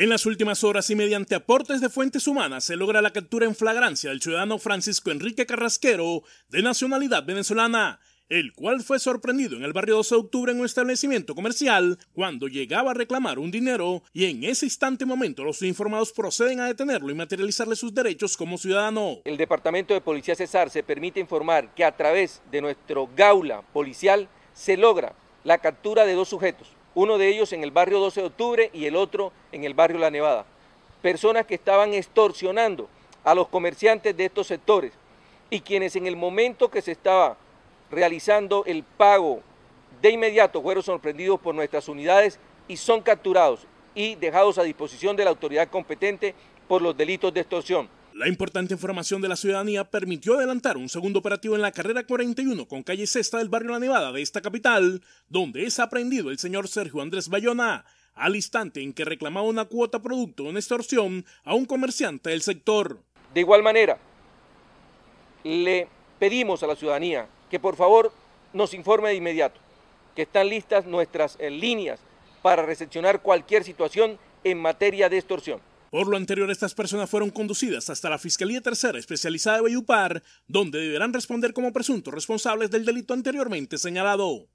En las últimas horas y mediante aportes de fuentes humanas se logra la captura en flagrancia del ciudadano Francisco Enrique Carrasquero, de nacionalidad venezolana, el cual fue sorprendido en el barrio 12 de octubre en un establecimiento comercial cuando llegaba a reclamar un dinero y en ese instante momento los informados proceden a detenerlo y materializarle sus derechos como ciudadano. El Departamento de Policía Cesar se permite informar que a través de nuestro gaula policial se logra la captura de dos sujetos, uno de ellos en el barrio 12 de octubre y el otro en el barrio La Nevada. Personas que estaban extorsionando a los comerciantes de estos sectores y quienes en el momento que se estaba realizando el pago de inmediato fueron sorprendidos por nuestras unidades y son capturados y dejados a disposición de la autoridad competente por los delitos de extorsión. La importante información de la ciudadanía permitió adelantar un segundo operativo en la carrera 41 con calle Sexta del barrio La Nevada de esta capital, donde es aprendido el señor Sergio Andrés Bayona, al instante en que reclamaba una cuota producto en extorsión a un comerciante del sector. De igual manera, le pedimos a la ciudadanía que por favor nos informe de inmediato que están listas nuestras eh, líneas para recepcionar cualquier situación en materia de extorsión. Por lo anterior, estas personas fueron conducidas hasta la Fiscalía Tercera Especializada de Bayupar, donde deberán responder como presuntos responsables del delito anteriormente señalado.